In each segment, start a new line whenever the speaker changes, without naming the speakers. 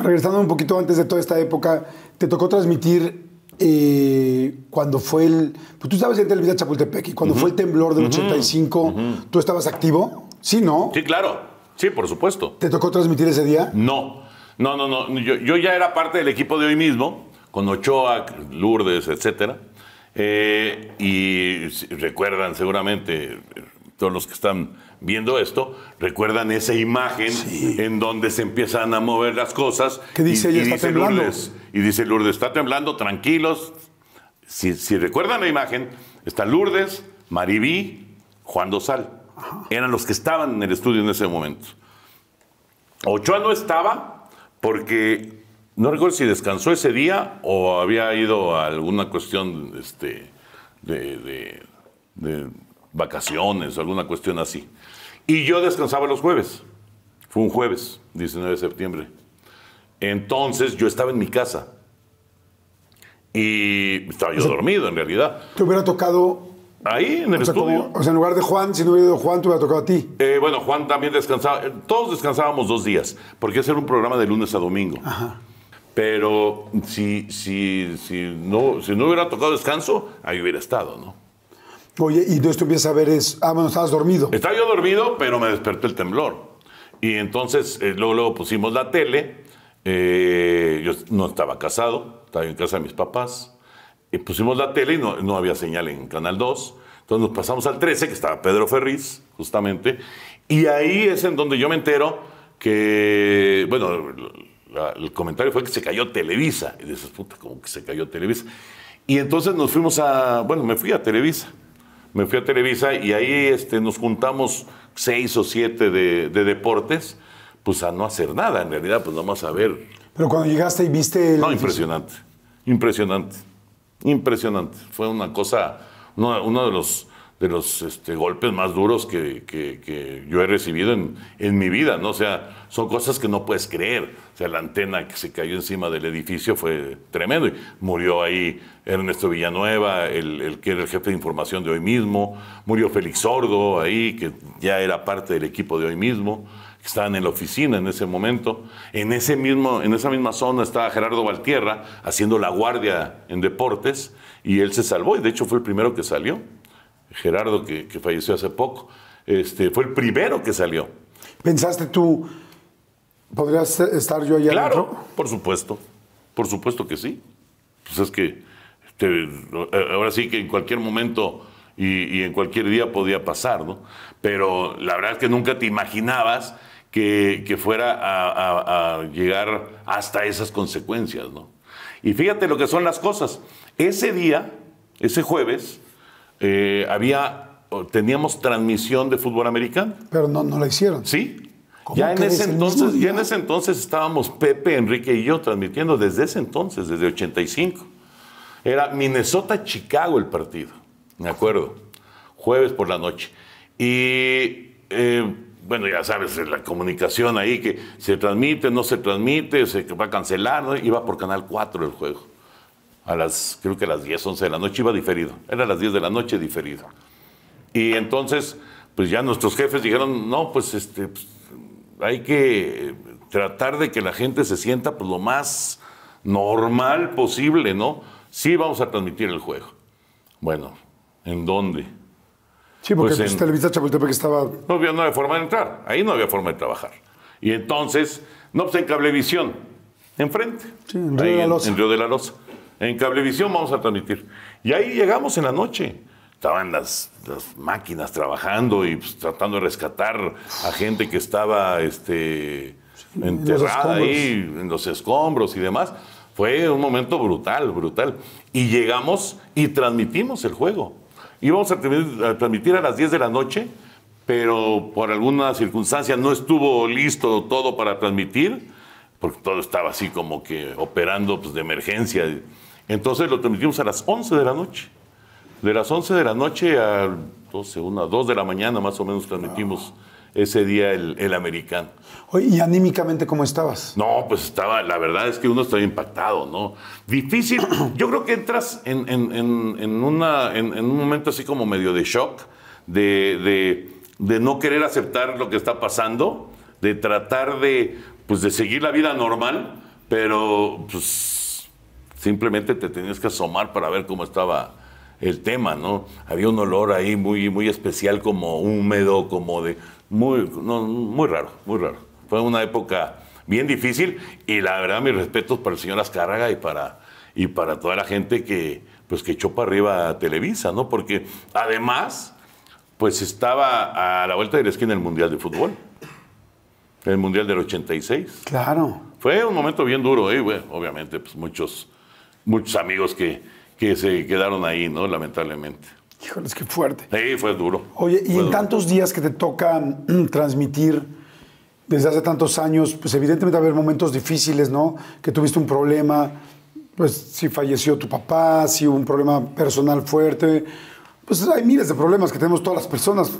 Regresando un poquito antes de toda esta época, te tocó transmitir eh, cuando fue el... Pues tú estabas en Televisa Chapultepec y cuando fue el temblor del 85, ¿tú estabas activo? Sí,
¿no? Sí, claro. Sí, por supuesto.
¿Te tocó transmitir ese día?
No. No, no, no. Yo, ya era parte del equipo de hoy mismo, con Ochoa, Lourdes, etcétera. Eh, y recuerdan seguramente todos los que están viendo esto, recuerdan esa imagen en donde se empiezan a mover las cosas.
¿Qué dice ella? está dice temblando. Lourdes,
y dice Lourdes, está temblando, tranquilos. Si, recuerdan la imagen, está Lourdes, Maribí, Juan Dosal. Eran los que estaban en el estudio en ese momento. Ochoa no estaba porque no recuerdo si descansó ese día o había ido a alguna cuestión este, de vacaciones o alguna cuestión así. Y yo descansaba los jueves. Fue un jueves, 19 de septiembre. Entonces yo estaba en mi casa. Y estaba yo dormido, en realidad. ¿Te
hubiera tocado
Ahí, en el estudio.
o sea, en lugar de Juan, si no hubiera ido Juan, te hubiera tocado a ti.
Eh, bueno, Juan también descansaba. Todos descansábamos dos días, porque ese era un programa de lunes a domingo. Pero si, si, si, no, si no hubiera tocado descanso, ahí hubiera estado, ¿no?
Oye, y entonces tú empiezas a ver es, ah, bueno, estabas dormido. Estaba yo
dormido, pero me despertó el temblor. Y entonces eh, luego, luego pusimos la tele. Eh, yo no estaba casado, estaba en casa de mis papás. Y pusimos la tele y no, había señal en Canal 2. Entonces nos pasamos al 13, que estaba Pedro Ferriz, justamente. Y ahí es en donde yo me entero que, bueno, el comentario fue que se cayó Televisa. Y dices, puta, como que se cayó Televisa. Y entonces nos fuimos a, bueno, me fui a Televisa me fui a Televisa y ahí este, nos juntamos seis o siete de, deportes, pues a no hacer nada en realidad, pues vamos a ver.
Pero cuando llegaste y viste... no,
impresionante, impresionante, impresionante. Fue una cosa, uno de los de los este, golpes más duros que, yo he recibido en, mi vida, ¿no? O sea, son cosas que no puedes creer. O sea, la antena que se cayó encima del edificio fue tremendo. Y murió ahí Ernesto Villanueva, el, que era el jefe de información de hoy mismo. Murió Félix Sordo ahí, que ya era parte del equipo de hoy mismo, que estaba en la oficina en ese momento. En, ese mismo, en esa misma zona estaba Gerardo Valtierra haciendo la guardia en deportes y él se salvó y de hecho fue el primero que salió. Gerardo, que, falleció hace poco, este, fue el primero que salió.
¿Pensaste tú, podrías estar yo allá Claro,
por supuesto, por supuesto que sí. Pues es que eh, ahora sí que en cualquier momento y, en cualquier día podía pasar, ¿no? Pero la verdad es que nunca te imaginabas que, fuera a llegar hasta esas consecuencias, ¿no? Y fíjate lo que son las cosas. Ese día, ese jueves, eh, había teníamos transmisión de fútbol americano.
Pero no, no la hicieron. Sí. Ya en, ese entonces, ya
en ese entonces estábamos Pepe, Enrique y yo transmitiendo desde ese entonces, desde 85. Era Minnesota-Chicago el partido, me acuerdo, jueves por la noche. Y eh, bueno, ya sabes, la comunicación ahí que se transmite, no se transmite, se va a cancelar, ¿no? iba por Canal 4 el juego a las, creo que a las 10, 11 de la noche, iba diferido. Era a las 10 de la noche diferido. Y entonces, pues ya nuestros jefes dijeron, no, pues, este, pues, hay que tratar de que la gente se sienta pues, lo más normal posible, ¿no? Sí vamos a transmitir el juego. Bueno, ¿en dónde?
Sí, porque pues en, Televisa Chapultepec estaba... No
había, forma de entrar, ahí no había forma de trabajar. Y entonces, no, pues en Cablevisión, enfrente.
en Río, de la en
Río de la Loza. En Cablevisión vamos a transmitir. Y ahí llegamos en la noche. Estaban las, máquinas trabajando y pues, tratando de rescatar a gente que estaba este, enterrada en ahí en los escombros y demás. Fue un momento brutal, brutal. Y llegamos y transmitimos el juego. Íbamos a transmitir a las 10 de la noche, pero por alguna circunstancia no estuvo listo todo para transmitir, porque todo estaba así como que operando pues, de emergencia. Entonces lo transmitimos a las 11 de la noche. De las 11 de la noche a 12, 1, 2 de la mañana más o menos transmitimos ese día el, el americano.
¿y anímicamente cómo estabas?
No, pues estaba, la verdad es que uno está impactado, ¿no? Difícil. Yo creo que entras en, en, en, una, en, un momento así como medio de shock, de, de, de no querer aceptar lo que está pasando, de tratar de, pues, de seguir la vida normal, pero pues Simplemente te tenías que asomar para ver cómo estaba el tema, ¿no? Había un olor ahí muy, muy especial, como húmedo, como de... Muy, muy raro, muy raro. Fue una época bien difícil y la verdad mis respetos para el señor Azcárraga y para, y para toda la gente que, pues, que echó para arriba Televisa, ¿no? Porque además, pues estaba a la vuelta de la esquina el Mundial de Fútbol, el Mundial del 86. Claro. Fue un momento bien duro, ¿eh? bueno, obviamente, pues muchos muchos amigos que, que se quedaron ahí, ¿no? Lamentablemente. Híjoles, qué fuerte. Sí, fue duro.
Oye, y en tantos días que te toca mm, transmitir desde hace tantos años, pues evidentemente va a haber momentos difíciles, ¿no? Que tuviste un problema, pues si falleció tu papá, si hubo un problema personal fuerte. Pues hay miles de problemas que tenemos todas las personas,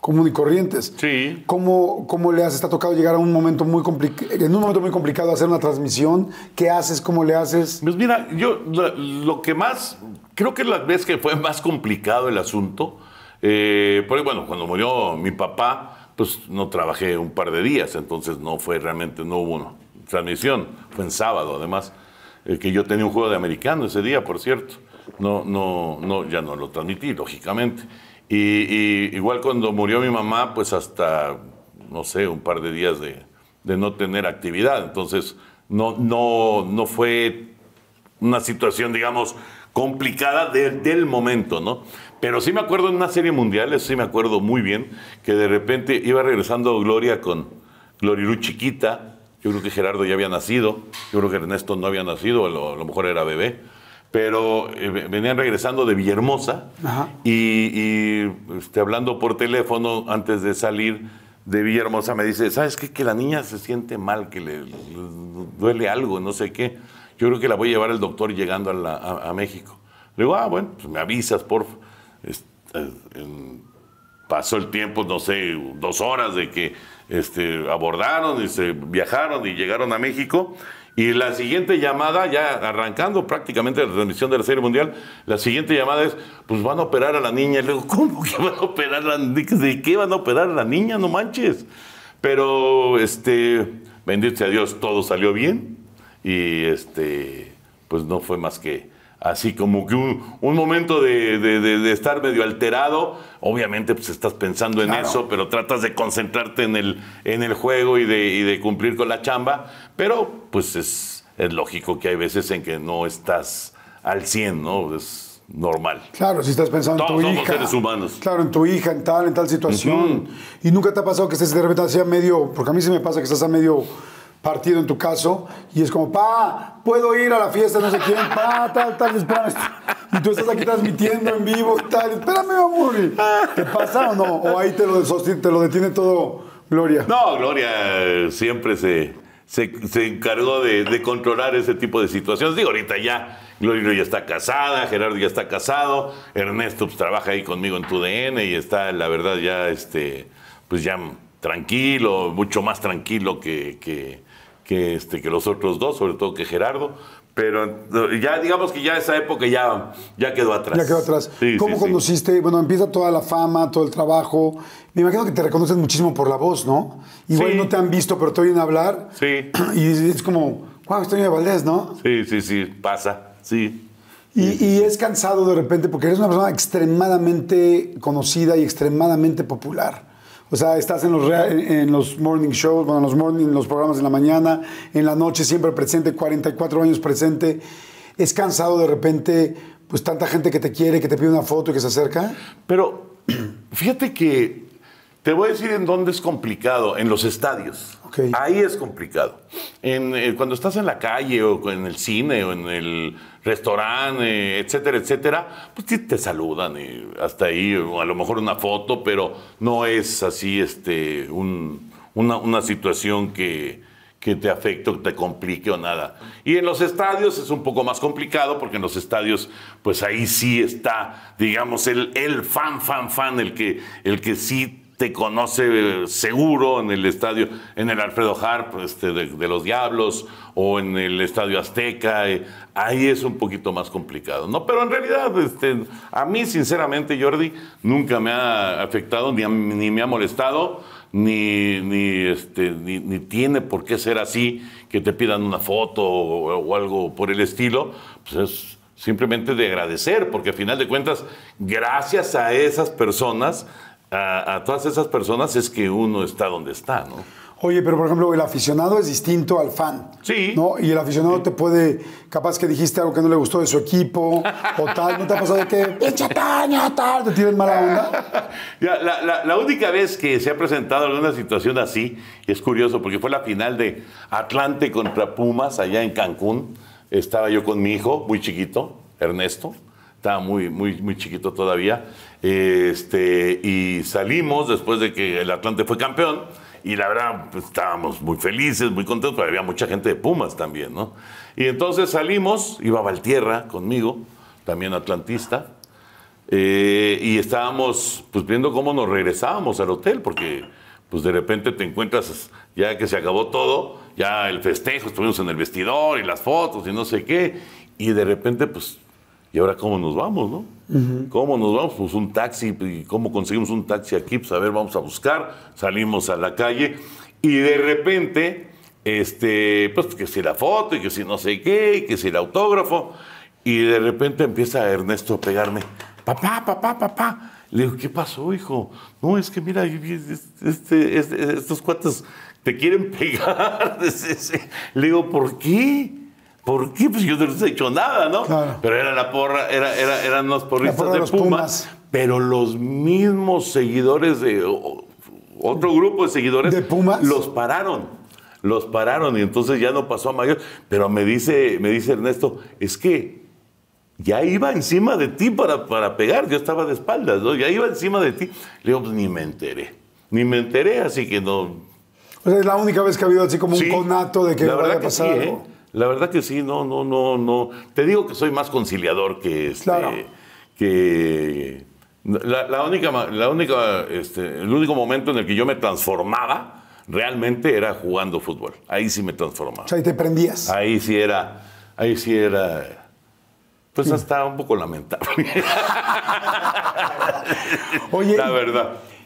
común y corrientes. Sí. ¿Cómo, ¿Cómo, le has está tocado llegar a un momento muy complicado, en un momento muy complicado hacer una transmisión? ¿Qué haces? ¿Cómo le haces? Pues mira, yo lo, que más,
creo que la vez que fue más complicado el asunto, eh, porque bueno, cuando murió mi papá, pues no trabajé un par de días, entonces no fue realmente, no hubo una transmisión, fue en sábado además, eh, que yo tenía un juego de americano ese día, por cierto. No, no, no, ya no lo transmití, lógicamente. Y, igual cuando murió mi mamá, pues hasta, no sé, un par de días de, no tener actividad. Entonces, no, no, no fue una situación, digamos, complicada del momento, ¿no? Pero sí me acuerdo en una serie mundial, sí me acuerdo muy bien, que de repente iba regresando Gloria con Gloriru chiquita. Yo creo que Gerardo ya había nacido, yo creo que Ernesto no había nacido, a lo mejor era bebé pero eh, venían regresando de Villahermosa y, este, hablando por teléfono antes de salir de Villahermosa me dice, ¿sabes qué? Que la niña se siente mal, que le, duele algo, no sé qué. Yo creo que la voy a llevar al doctor llegando a, México. Le digo, ah, bueno, pues me avisas, por pasó el tiempo, no sé, dos horas de que este, abordaron y se viajaron y llegaron a México. Y la siguiente llamada, ya arrancando prácticamente la transmisión de la Serie Mundial, la siguiente llamada es, pues van a operar a la niña. Y digo, ¿cómo que van a operar a la niña? ¿De qué van a operar a la niña? No manches. Pero, este, bendito sea Dios, todo salió bien. Y, este, pues no fue más que así como que un, momento de, estar medio alterado. Obviamente, pues estás pensando en eso, pero tratas de concentrarte en el, en el juego y de, cumplir con la chamba. Pero, pues es, es lógico que hay veces en que no estás al 100, ¿no? Es, normal.
Claro, si estás pensando en tu somos seres humanos. Claro, en tu hija, en tal, en tal situación. Y nunca te ha pasado que estés de repente así a medio, porque a mí se me pasa que estás a medio partido en tu caso, y es como, pa, puedo ir a la fiesta, no sé quién, pa, tal, tal, espérame. Y tú estás aquí transmitiendo en vivo, tal, espérame, amor. ¿Te pasa o no? ¿O ahí te lo, detiene todo Gloria?
No, Gloria eh, siempre se, se, encargó de, controlar ese tipo de situaciones. Digo, ahorita ya, Gloria ya está casada, Gerardo ya está casado, Ernesto pues, trabaja ahí conmigo en tu DN y está, la verdad, ya, este, pues ya tranquilo, mucho más tranquilo que este, que, los otros dos, sobre todo que Gerardo, pero eh, ya digamos que ya esa época ya, ya quedó atrás. Ya quedó atrás. ¿Cómo
conociste? Bueno, empieza toda la fama, todo el trabajo. Me imagino que te reconocen muchísimo por la voz, ¿no? Igual no te han visto, pero te oyen hablar. Sí. Y es como, Juan estoy de Valdés, ¿no?
Sí, sí, sí, pasa, sí.
Y, y es cansado de repente porque eres una persona extremadamente conocida y extremadamente popular. O sea, estás en los, en los morning shows, bueno, en los morning, los programas de la mañana, en la noche siempre presente, 44 años presente. ¿Es cansado de repente, pues tanta gente que te quiere, que te pide una foto y que se acerca?
Pero fíjate que te voy a decir en dónde es complicado, en los estadios. Ahí es complicado. Eh, cuando estás en la calle o en el cine o en el restaurante, etcétera, etcétera, pues te saludan hasta ahí, o a lo mejor una foto, pero no es así este, una, situación que, te afecte o te complique o nada. Y en los estadios es un poco más complicado porque en los estadios, pues ahí sí está, digamos, el, el fan, fan, fan, el que, el que sí te conoce eh, seguro en el estadio, en el Alfredo Harp este, de, los Diablos o en el Estadio Azteca. Eh, ahí es un poquito más complicado, ¿no? Pero en realidad, este, a mí, sinceramente, Jordi, nunca me ha afectado ni, ni me ha molestado. Ni, ni, este, ni, tiene por qué ser así, que te pidan una foto o, algo por el estilo, pues es simplemente de agradecer, porque al final de cuentas, gracias a esas personas a, todas esas personas es que uno está donde está, ¿no?
Oye, pero por ejemplo, el aficionado es distinto al fan. Sí. ¿no? Y el aficionado te puede, capaz que dijiste algo que no le gustó de su equipo o tal. ¿No te ha pasado de que, pinche taña, tal, te tienen mala onda?
la, la, la, única vez que se ha presentado alguna situación así, es curioso, porque fue la final de Atlante contra Pumas allá en Cancún. Estaba yo con mi hijo, muy chiquito, Ernesto estaba muy, muy, muy chiquito todavía. Este, y salimos después de que el Atlante fue campeón. Y la verdad, pues, estábamos muy felices, muy contentos, pero había mucha gente de Pumas también, ¿no? Y entonces salimos, iba Valtierra conmigo, también atlantista, eh, y estábamos pues viendo cómo nos regresábamos al hotel, porque pues de repente te encuentras, ya que se acabó todo, ya el festejo, estuvimos en el vestidor y las fotos y no sé qué, y de repente pues ¿Y ahora cómo nos vamos, no? ¿Cómo nos vamos? Pues un taxi, ¿cómo conseguimos un taxi aquí? Pues a ver, vamos a buscar, salimos a la calle y de repente, este, pues que si la foto y que si no sé qué, y que si el autógrafo, y de repente empieza Ernesto a pegarme, papá, papá, papá. Le digo, ¿qué pasó, hijo? No, es que mira, este, estos cuantos te quieren pegar. Le digo, ¿por qué? ¿Por qué? Pues yo no les he hecho nada, ¿no? Pero era la porra, era, eran los porristas de, Pumas, Pero los mismos seguidores de otro grupo de seguidores ¿De Pumas? los pararon. Los pararon y entonces ya no pasó a mayor. Pero me dice, me dice Ernesto, es que ya iba encima de ti para, para pegar. Yo estaba de espaldas, ¿no? Ya iba encima de ti. Le digo, pues ni me enteré. Ni me enteré, así que no.
es la única vez que ha habido así como un conato de que la vaya a ¿eh?
La verdad que sí, no, no, no, no. Te digo que soy más conciliador que este, que la, única, la única, este, el único momento en el que yo me transformaba realmente era jugando fútbol. Ahí sí me transformaba. O
sea, ahí te prendías.
Ahí sí era, ahí sí era. Pues hasta un poco lamentable. Oye, la verdad.